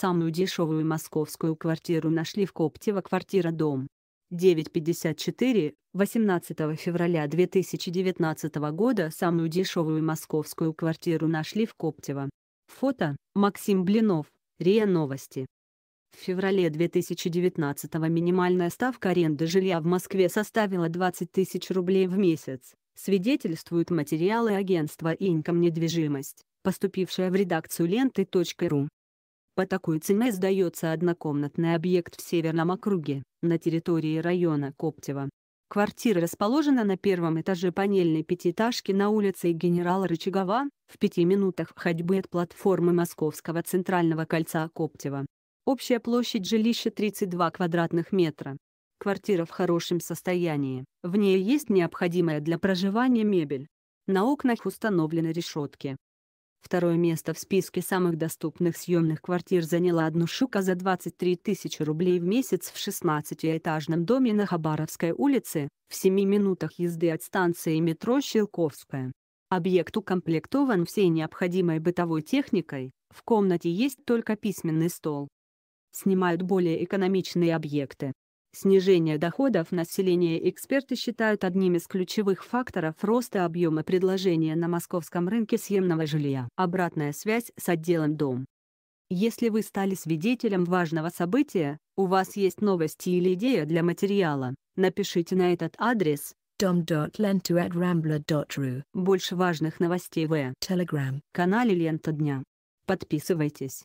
Самую дешевую московскую квартиру нашли в Коптево квартира «Дом». 9.54, 18 февраля 2019 года самую дешевую московскую квартиру нашли в Коптево. Фото – Максим Блинов, РИА Новости. В феврале 2019 минимальная ставка аренды жилья в Москве составила 20 тысяч рублей в месяц, свидетельствуют материалы агентства «Инком недвижимость», поступившая в редакцию ленты.ру. По такой цене сдается однокомнатный объект в Северном округе, на территории района Коптева. Квартира расположена на первом этаже панельной пятиэтажки на улице генерала Рычагова, в пяти минутах ходьбы от платформы Московского центрального кольца Коптева. Общая площадь жилища 32 квадратных метра. Квартира в хорошем состоянии, в ней есть необходимая для проживания мебель. На окнах установлены решетки. Второе место в списке самых доступных съемных квартир заняла одну штука за 23 тысячи рублей в месяц в 16-этажном доме на Хабаровской улице, в 7 минутах езды от станции метро Щелковская. Объект укомплектован всей необходимой бытовой техникой, в комнате есть только письменный стол. Снимают более экономичные объекты, Снижение доходов населения эксперты считают одним из ключевых факторов роста объема предложения на московском рынке съемного жилья. Обратная связь с отделом «Дом». Если вы стали свидетелем важного события, у вас есть новости или идея для материала, напишите на этот адрес tom.lentu@rambler.ru. Больше важных новостей в Telegram-канале «Лента дня». Подписывайтесь.